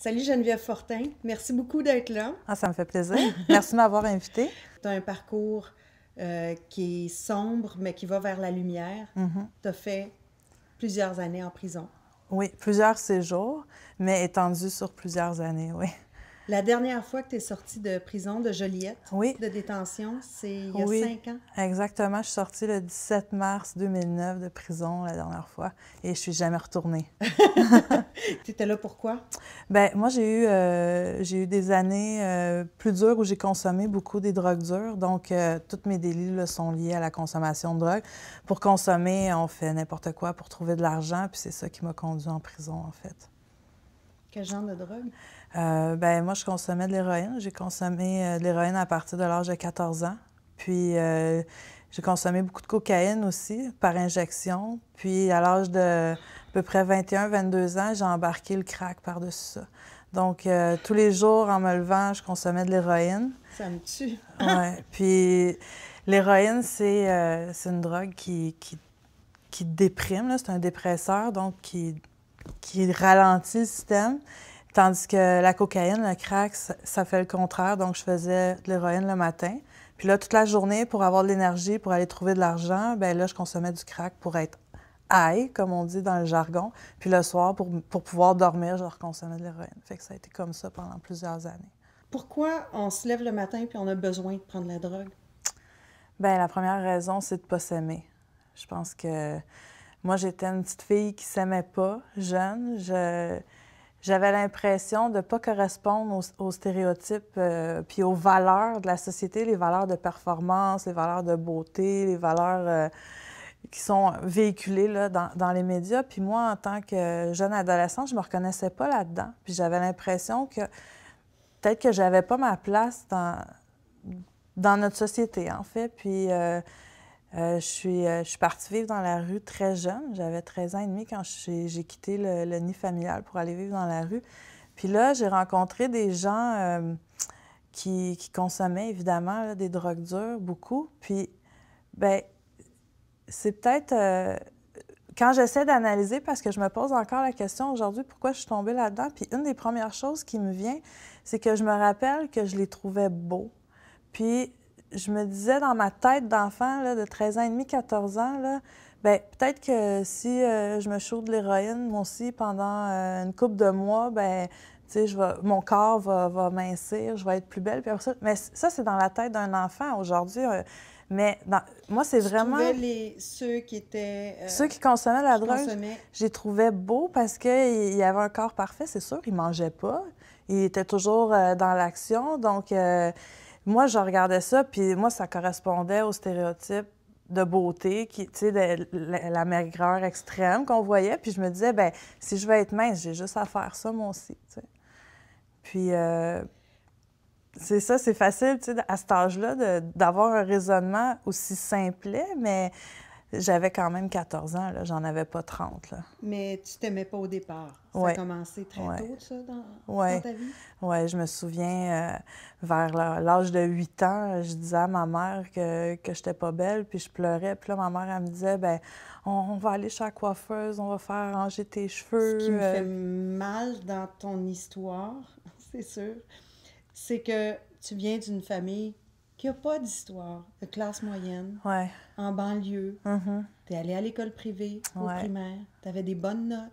Salut Geneviève Fortin, merci beaucoup d'être là. Ah, ça me fait plaisir. Merci de m'avoir invitée. Tu as un parcours euh, qui est sombre, mais qui va vers la lumière. Mm-hmm. Tu as fait plusieurs années en prison. Oui, plusieurs séjours, mais étendu sur plusieurs années, oui. La dernière fois que tu es sortie de prison de Joliette, de détention, c'est il y a cinq ans? Exactement. Je suis sortie le 17 mars 2009 de prison la dernière fois et je suis jamais retournée. tu étais là pourquoi? Ben moi, j'ai eu, euh, eu des années euh, plus dures où j'ai consommé beaucoup des drogues dures. Donc, euh, tous mes délits sont liés à la consommation de drogue. Pour consommer, on fait n'importe quoi pour trouver de l'argent, puis c'est ça qui m'a conduit en prison, en fait. Quel genre de drogue? Euh, ben, moi, je consommais de l'héroïne. J'ai consommé euh, de l'héroïne à partir de l'âge de 14 ans. Puis euh, j'ai consommé beaucoup de cocaïne aussi, par injection. Puis à l'âge de à peu près 21-22 ans, j'ai embarqué le crack par-dessus ça. Donc, tous les jours, en me levant, je consommais de l'héroïne. Ça me tue. Puis l'héroïne, c'est une drogue qui, déprime. C'est un dépresseur, donc qui, qui ralentit le système. Tandis que la cocaïne, le crack, ça fait le contraire. Donc, je faisais de l'héroïne le matin. Puis là, toute la journée, pour avoir de l'énergie, pour aller trouver de l'argent, ben là, je consommais du crack pour être high, comme on dit dans le jargon. Puis le soir, pour, pouvoir dormir, je reconsommais de l'héroïne. Fait que ça a été comme ça pendant plusieurs années. Pourquoi on se lève le matin puis on a besoin de prendre la drogue? Bien, la première raison, c'est de ne pas s'aimer. Je pense que moi, j'étais une petite fille qui s'aimait pas, jeune. Je j'avais l'impression de ne pas correspondre aux, stéréotypes euh, puis aux valeurs de la société, les valeurs de performance, les valeurs de beauté, les valeurs euh, qui sont véhiculées là, dans, les médias. Puis moi, en tant que jeune adolescente, je me reconnaissais pas là-dedans. Puis j'avais l'impression que peut-être que j'avais pas ma place dans, dans notre société, en fait. Puis euh, euh, euh, je, suis, partie vivre dans la rue très jeune. J'avais 13 ans et demi quand j'ai quitté le, nid familial pour aller vivre dans la rue. Puis là, j'ai rencontré des gens euh, qui, consommaient évidemment des drogues dures, beaucoup. Puis, ben c'est peut-être. quand j'essaie d'analyser, parce que je me pose encore la question aujourd'hui, pourquoi je suis tombée là-dedans, puis une des premières choses qui me vient, c'est que je me rappelle que je les trouvais beaux. Puis je me disais dans ma tête d'enfant de 13 ans et demi, 14 ans, là, ben, peut-être que si euh, je me chaude de l'héroïne, moi aussi, pendant euh, une couple de mois, ben, je mon corps va, va mincir, je vais être plus belle. Puis mais ça, c'est dans la tête d'un enfant aujourd'hui. Euh, mais moi, c'est vraiment. ceux qui consommaient la drogue... drogue, j'ai trouvé beau parce qu'il y avait un corps parfait, c'est sûr. Il mangeait pas. Il était toujours dans l'action. Donc, moi, je regardais ça, puis moi, ça correspondait aux stéréotypes de beauté, qui, la, maigreur extrême qu'on voyait. Puis je me disais, ben si je veux être mince, j'ai juste à faire ça, moi aussi. Puis euh, c'est ça, c'est facile, tu sais, à cet âge-là, d'avoir un raisonnement aussi simplet, mais j'avais quand même 14 ans, là. J'en avais pas 30, là. Mais tu t'aimais pas au départ. Ça a commencé très tôt, ça, dans, ta vie? Oui, je me souviens, euh, vers l'âge de 8 ans, je disais à ma mère que, que j'étais pas belle, puis je pleurais. Puis là, ma mère, elle me disait, ben on, va aller chez la coiffeuse, on va faire ranger tes cheveux. Ce qui me euh. fait mal dans ton histoire, c'est sûr, c'est que tu viens d'une famille qui n'a pas d'histoire de classe moyenne, ouais. en banlieue, tu mm-hmm. es t'es allé à l'école privée, au ouais. primaire, t'avais des bonnes notes.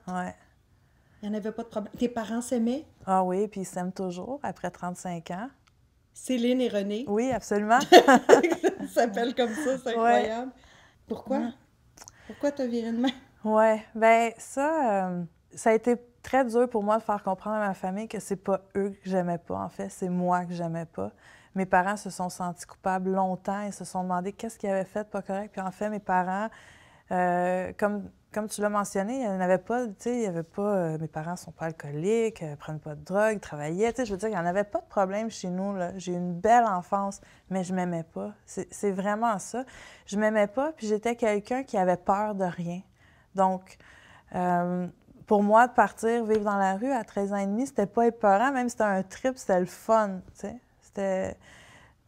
Il n'y en avait pas de problème. Tes parents s'aimaient? Ah oui, puis ils s'aiment toujours après 35 ans. Céline et René. Oui, absolument. ça s'appelle comme ça, c'est incroyable. Pourquoi? Pourquoi t'as viré de main? Oui, ben ça, euh, ça a été très dur pour moi de faire comprendre à ma famille que c'est pas eux que j'aimais pas, en fait, c'est moi que j'aimais pas. Mes parents se sont sentis coupables longtemps et se sont demandé qu'est-ce qu'ils avaient fait de pas correct. Puis en fait, mes parents, euh, comme, comme tu l'as mentionné, il n'avaient pas, tu sais, il y avait pas, euh, mes parents sont pas alcooliques, euh, prennent pas de drogue, travaillaient, tu sais, je veux dire, il n'y en avait pas de problème chez nous, là J'ai eu une belle enfance, mais je m'aimais pas. C'est vraiment ça. Je m'aimais pas, puis j'étais quelqu'un qui avait peur de rien. Donc, pour moi, partir, vivre dans la rue à 13 ans et demi, c'était pas épeurant, même si c'était un trip, c'était le fun, tu sais. C'était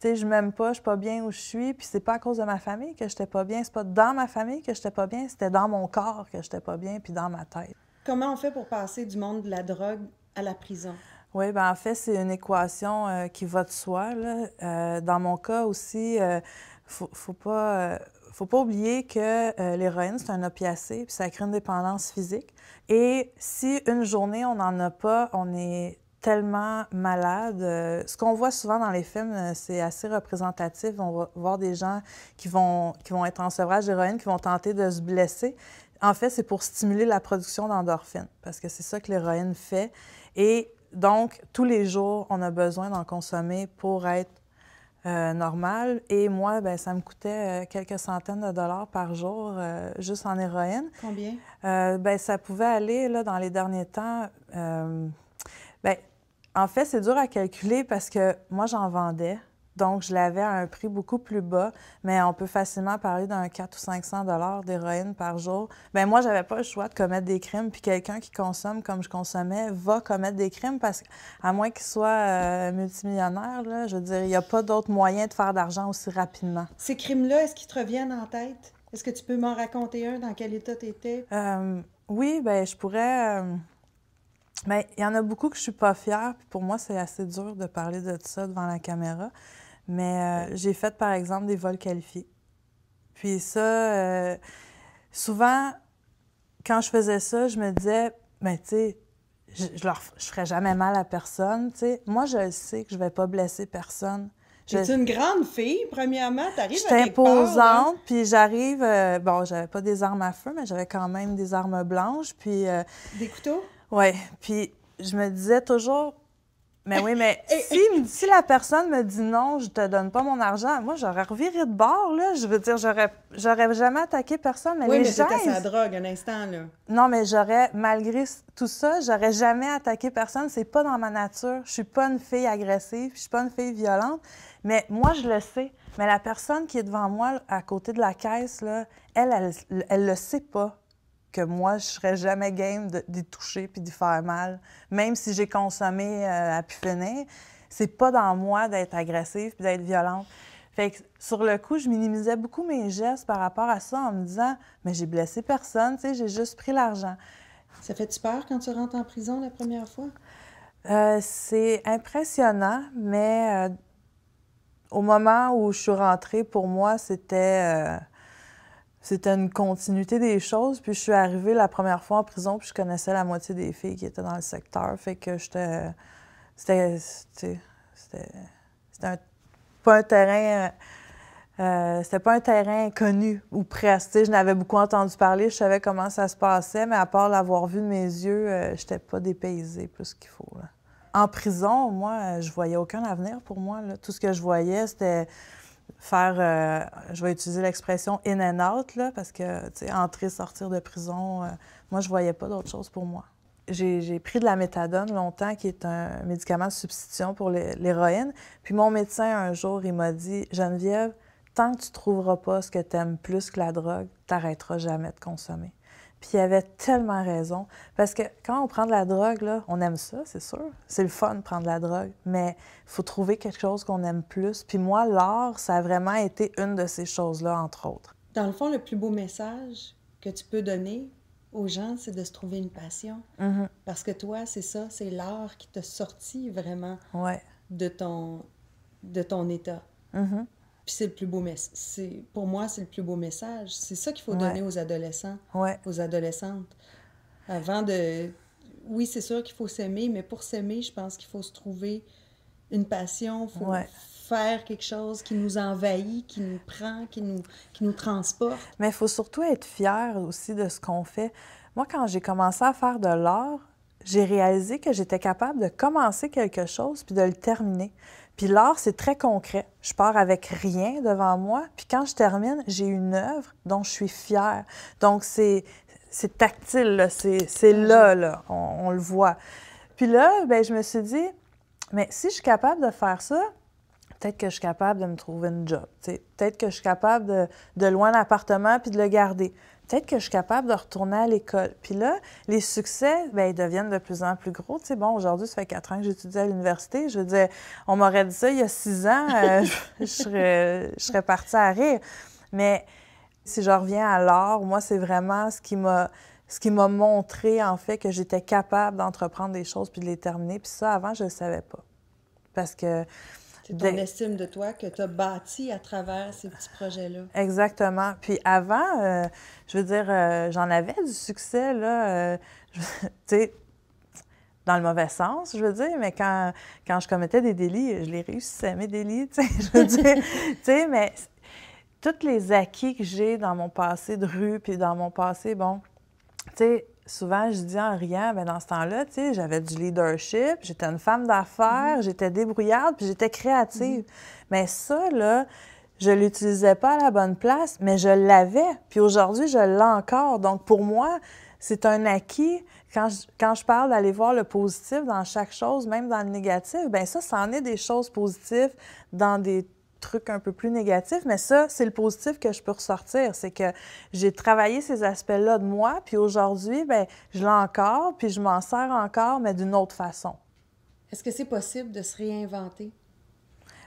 tu sais, je m'aime pas, je suis pas bien où je suis, puis c'est pas à cause de ma famille que j'étais pas bien, c'est pas dans ma famille que j'étais pas bien, c'était dans mon corps que j'étais pas bien, puis dans ma tête. Comment on fait pour passer du monde de la drogue à la prison? Oui, ben en fait, c'est une équation euh, qui va de soi. Là. Euh, dans mon cas aussi, euh, faut pas faut pas oublier que euh, l'héroïne, c'est un opiacé, puis ça crée une dépendance physique. Et si une journée, on n'en a pas, on est tellement malade. Euh, ce qu'on voit souvent dans les films, euh, c'est assez représentatif. On va voir des gens qui vont, qui vont être en sevrage d'héroïne, qui vont tenter de se blesser. En fait, c'est pour stimuler la production d'endorphines, parce que c'est ça que l'héroïne fait. Et donc, tous les jours, on a besoin d'en consommer pour être euh, normal. Et moi, ben, ça me coûtait euh, quelques centaines de dollars par jour euh, juste en héroïne. Combien? Ben, ça pouvait aller là, dans les derniers temps. Ben, en fait, c'est dur à calculer parce que moi, j'en vendais. Donc, je l'avais à un prix beaucoup plus bas, mais on peut facilement parler d'un 400 ou 500 dollars d'héroïne par jour. Bien, moi, j'avais pas le choix de commettre des crimes, puis quelqu'un qui consomme comme je consommais va commettre des crimes, parce qu'à moins qu'il soit euh, multimillionnaire, je veux dire, il n'y a pas d'autre moyen de faire d'argent aussi rapidement. Ces crimes-là, est-ce qu'ils te reviennent en tête? Est-ce que tu peux m'en raconter un? Dans quel état tu étais? Euh, oui, ben je pourrais... mais euh, ben, il y en a beaucoup que je suis pas fière, puis pour moi, c'est assez dur de parler de ça devant la caméra. Mais euh, j'ai fait, par exemple, des vols qualifiés. Puis ça, euh, souvent, quand je faisais ça, je me disais, mais ben, tu sais, je, ne ferais jamais mal à personne, Moi, je sais que je ne vais pas blesser personne. Je... une grande fille, premièrement, t'arrives à imposante, puis j'arrive... Bon, euh, bon, j'avais pas des armes à feu, mais j'avais quand même des armes blanches, puis... des couteaux? Oui, puis je me disais toujours, mais oui, mais si, la personne me dit non, je te donne pas mon argent, moi, j'aurais reviré de bord, là. Je veux dire, j'aurais, j'aurais jamais attaqué personne. Mais oui, mais sa drogue, un instant, là. Non, mais j'aurais, malgré tout ça, j'aurais jamais attaqué personne. C'est pas dans ma nature. Je suis pas une fille agressive, je suis pas une fille violente. Mais moi, je le sais. Mais la personne qui est devant moi, à côté de la caisse, là, elle, elle, elle, elle le sait pas que moi, je serais jamais game d'y toucher puis d'y faire mal. Même si j'ai consommé euh, à pu c'est pas dans moi d'être agressive puis d'être violente. Fait que sur le coup, je minimisais beaucoup mes gestes par rapport à ça en me disant Mais j'ai blessé personne, tu sais, j'ai juste pris l'argent. Ça fait-tu peur quand tu rentres en prison la première fois? Euh, c'est impressionnant, mais euh, au moment où je suis rentrée, pour moi, c'était c'était une continuité des choses. Puis je suis arrivée la première fois en prison, puis je connaissais la moitié des filles qui étaient dans le secteur. Fait que j'étais. C'était. C'était. C'était pas un terrain. Euh, euh, c'était pas un terrain connu ou presque. je n'avais beaucoup entendu parler, je savais comment ça se passait, mais à part l'avoir vu de mes yeux, je euh, j'étais pas dépaysée plus qu'il faut. En prison, moi, je voyais aucun avenir pour moi. Tout ce que je voyais, c'était faire, euh, je vais utiliser l'expression in and out, là, parce que, tu sais, entrer, sortir de prison, euh, moi, je voyais pas d'autre chose pour moi. J'ai pris de la méthadone longtemps, qui est un médicament de substitution pour l'héroïne. Puis mon médecin, un jour, il m'a dit Geneviève, tant que tu trouveras pas ce que tu aimes plus que la drogue, tu n'arrêteras jamais de consommer. Puis il avait tellement raison. Parce que quand on prend de la drogue, là, on aime ça, c'est sûr. C'est le fun de prendre de la drogue. Mais il faut trouver quelque chose qu'on aime plus. Puis moi, l'art, ça a vraiment été une de ces choses-là, entre autres. Dans le fond, le plus beau message que tu peux donner aux gens, c'est de se trouver une passion. Mm-hmm. Parce que toi, c'est ça, c'est l'art qui t'a sorti vraiment de, ton, de ton état. Mm-hmm c'est le plus beau message. Pour moi, c'est le plus beau message. C'est ça qu'il faut donner aux adolescents, aux adolescentes. Avant de. Oui, c'est sûr qu'il faut s'aimer, mais pour s'aimer, je pense qu'il faut se trouver une passion, il faut faire quelque chose qui nous envahit, qui nous prend, qui nous, qui nous transporte. Mais il faut surtout être fier aussi de ce qu'on fait. Moi, quand j'ai commencé à faire de l'art, j'ai réalisé que j'étais capable de commencer quelque chose puis de le terminer. Puis l'art, c'est très concret. Je pars avec rien devant moi, puis quand je termine, j'ai une œuvre dont je suis fière. Donc c'est tactile, c'est mm-hmm. là, là on, le voit. Puis là, ben je me suis dit, mais si je suis capable de faire ça, peut-être que je suis capable de me trouver une job. Peut-être que je suis capable de, de un appartement puis de le garder. Peut-être que je suis capable de retourner à l'école. Puis là, les succès, bien, ils deviennent de plus en plus gros. Tu sais, bon, aujourd'hui, ça fait quatre ans que j'étudie à l'université. Je veux dire, on m'aurait dit ça il y a six ans, euh, je, serais, partie à rire. Mais si je reviens à l'art, moi, c'est vraiment ce qui m'a ce qui m'a montré, en fait, que j'étais capable d'entreprendre des choses puis de les terminer. Puis ça, avant, je ne le savais pas. Parce que c'est ton de... estime de toi que tu as bâti à travers ces petits projets-là. Exactement. Puis avant, euh, je veux dire, euh, j'en avais du succès, là. Euh, tu sais, dans le mauvais sens, je veux dire, mais quand, quand je commettais des délits, je les réussissais, mes délits, tu sais, je veux dire. tu sais, mais tous les acquis que j'ai dans mon passé de rue, puis dans mon passé, bon, tu sais, souvent, je dis en riant, ben, dans ce temps-là, tu sais, j'avais du leadership, j'étais une femme d'affaires, mm-hmm. j'étais débrouillarde, puis j'étais créative. Mm-hmm. Mais ça, là, je l'utilisais pas à la bonne place, mais je l'avais. Puis aujourd'hui, je l'ai encore. Donc, pour moi, c'est un acquis. Quand je, quand je parle d'aller voir le positif dans chaque chose, même dans le négatif, ben ça, en est des choses positives dans des truc un peu plus négatif, mais ça, c'est le positif que je peux ressortir. C'est que j'ai travaillé ces aspects-là de moi, puis aujourd'hui, ben je l'ai encore, puis je m'en sers encore, mais d'une autre façon. Est-ce que c'est possible de se réinventer?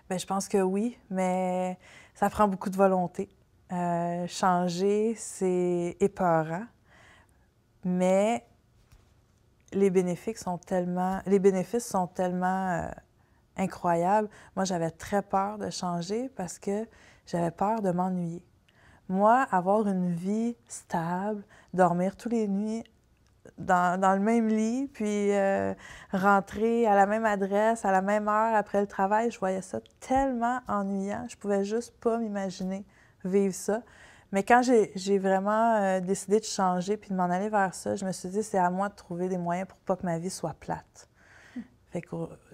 Bien, je pense que oui, mais ça prend beaucoup de volonté. Euh, changer, c'est épeurant, mais les bénéfices sont tellement, les bénéfices sont tellement euh, incroyable. Moi, j'avais très peur de changer parce que j'avais peur de m'ennuyer. Moi, avoir une vie stable, dormir toutes les nuits dans, le même lit, puis euh, rentrer à la même adresse, à la même heure après le travail, je voyais ça tellement ennuyant. Je pouvais juste pas m'imaginer vivre ça. Mais quand j'ai vraiment euh, décidé de changer puis de m'en aller vers ça, je me suis dit, c'est à moi de trouver des moyens pour pas que ma vie soit plate. Hmm.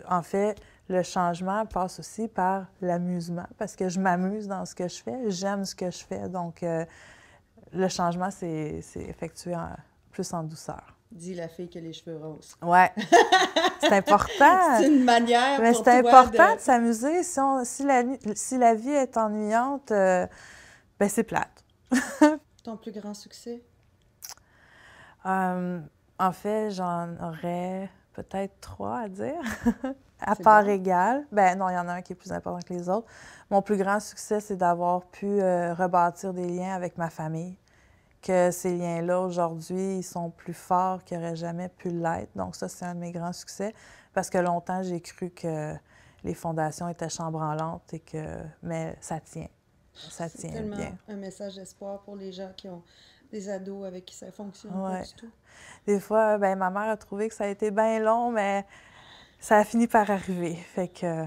en fait, le changement passe aussi par l'amusement, parce que je m'amuse dans ce que je fais, j'aime ce que je fais. Donc, euh, le changement, c'est effectué plus en douceur. Dis la fille qui a les cheveux roses. Ouais. c'est important. c'est une manière. Mais c'est important de, s'amuser. Si, la, vie est ennuyante, euh, ben c'est plate. Ton plus grand succès? Euh, en fait, j'en aurais peut-être trois à dire, à part égale. Ben non, il y en a un qui est plus important que les autres. Mon plus grand succès, c'est d'avoir pu euh, rebâtir des liens avec ma famille. Que ces liens-là, aujourd'hui, ils sont plus forts qu'ils n'auraient jamais pu l'être. Donc, ça, c'est un de mes grands succès parce que longtemps, j'ai cru que les fondations étaient chambranlantes et que. Mais ça tient. Ça tient bien. un message d'espoir pour les gens qui ont des ados avec qui ça fonctionne du tout. Des fois, ben, ma mère a trouvé que ça a été bien long, mais ça a fini par arriver. Fait que.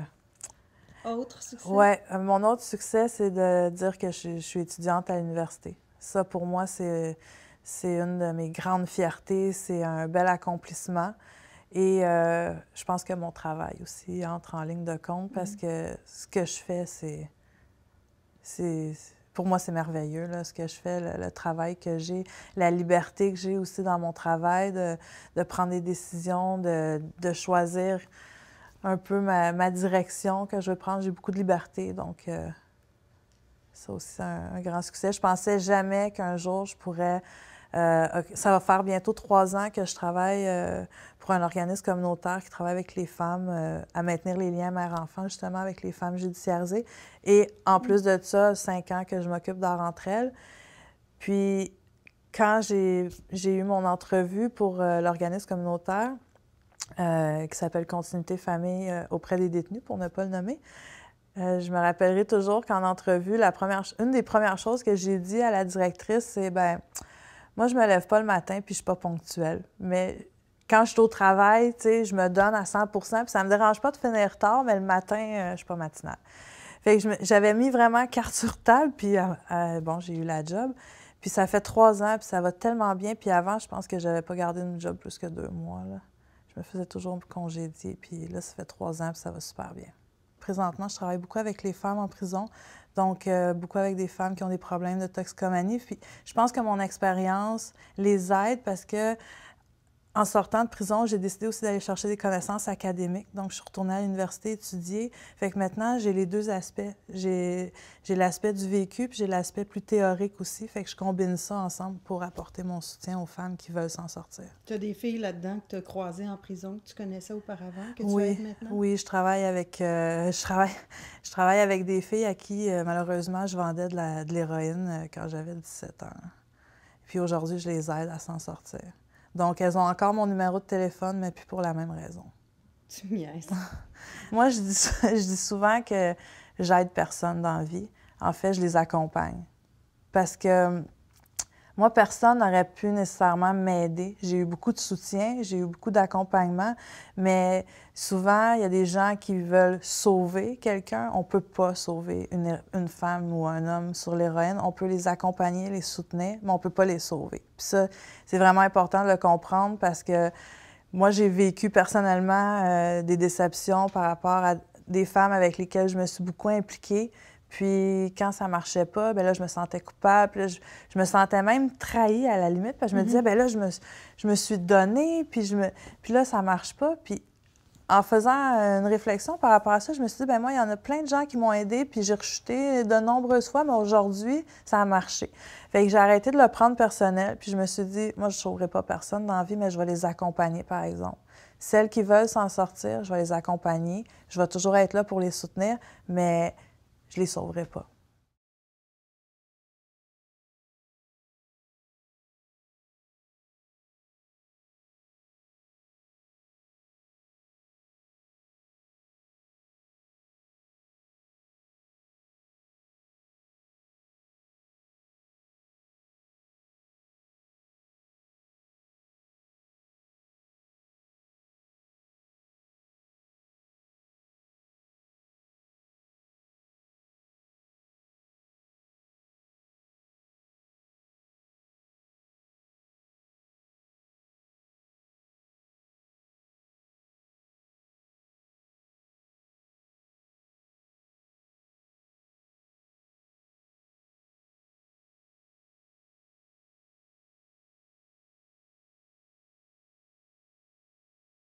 Autre succès? Oui, euh, mon autre succès, c'est de dire que je, suis étudiante à l'université. Ça, pour moi, c'est une de mes grandes fiertés. C'est un bel accomplissement. Et euh, je pense que mon travail aussi entre en ligne de compte parce mhm. que ce que je fais, c'est pour moi, c'est merveilleux, ce que je fais, le, travail que j'ai, la liberté que j'ai aussi dans mon travail, de, prendre des décisions, de, choisir un peu ma, direction que je veux prendre. J'ai beaucoup de liberté, donc euh, c'est aussi, un, un, grand succès. Je pensais jamais qu'un jour, je pourrais euh, ça va faire bientôt trois ans que je travaille euh, pour un organisme communautaire qui travaille avec les femmes euh, à maintenir les liens mère-enfant, justement, avec les femmes judiciarisées. Et en mm. plus de ça, cinq ans que je m'occupe d'art entre elles. Puis, quand j'ai eu mon entrevue pour l'organisme communautaire, qui s'appelle Continuité Famille auprès des détenus, pour ne pas le nommer, je me rappellerai toujours qu'en entrevue, la première, une des premières choses que j'ai dit à la directrice, c'est ben, moi, je me lève pas le matin puis je suis pas ponctuelle. Mais quand je suis au travail, tu sais, je me donne à 100 puis ça me dérange pas de finir tard, mais le matin, je euh, je suis pas matinale. Fait que j'avais mis vraiment carte sur table, puis euh, euh, bon, j'ai eu la job. Puis ça fait trois ans, puis ça va tellement bien. Puis avant, je pense que j'avais pas gardé une job plus que deux mois. Là. Je me faisais toujours congédier, puis là, ça fait trois ans, puis ça va super bien présentement, je travaille beaucoup avec les femmes en prison, donc euh, beaucoup avec des femmes qui ont des problèmes de toxicomanie. Puis je pense que mon expérience les aide parce que en sortant de prison, j'ai décidé aussi d'aller chercher des connaissances académiques. Donc, je suis retournée à l'université étudier. Fait que maintenant, j'ai les deux aspects. J'ai l'aspect du vécu, puis j'ai l'aspect plus théorique aussi. Fait que je combine ça ensemble pour apporter mon soutien aux femmes qui veulent s'en sortir. Tu as des filles là-dedans que tu as croisées en prison, que tu connaissais auparavant, que tu oui, aides maintenant? Oui, je travaille avec, euh, je travaille, avec des filles à qui, euh, malheureusement, je vendais de l'héroïne euh, quand j'avais 17 ans. Puis aujourd'hui, je les aide à s'en sortir. Donc, elles ont encore mon numéro de téléphone, mais puis pour la même raison. Tu Moi, je dis, je dis souvent que j'aide personne dans la vie. En fait, je les accompagne. Parce que moi, personne n'aurait pu nécessairement m'aider. J'ai eu beaucoup de soutien, j'ai eu beaucoup d'accompagnement, mais souvent, il y a des gens qui veulent sauver quelqu'un. On ne peut pas sauver une, femme ou un homme sur l'héroïne. On peut les accompagner, les soutenir, mais on ne peut pas les sauver. Puis ça, c'est vraiment important de le comprendre parce que moi, j'ai vécu personnellement euh, des déceptions par rapport à des femmes avec lesquelles je me suis beaucoup impliquée. Puis quand ça marchait pas, ben là, je me sentais coupable. je, me sentais même trahie à la limite. je me mhm. disais, ben là, je me, je me suis donnée, puis, je me, puis là, ça marche pas. Puis en faisant une réflexion par rapport à ça, je me suis dit, ben moi, il y en a plein de gens qui m'ont aidé, puis j'ai rechuté de nombreuses fois, mais aujourd'hui, ça a marché. Fait que j'ai arrêté de le prendre personnel, puis je me suis dit, moi, je ne trouverai pas personne dans la vie, mais je vais les accompagner, par exemple. Celles qui veulent s'en sortir, je vais les accompagner. Je vais toujours être là pour les soutenir, mais je les sauverai pas.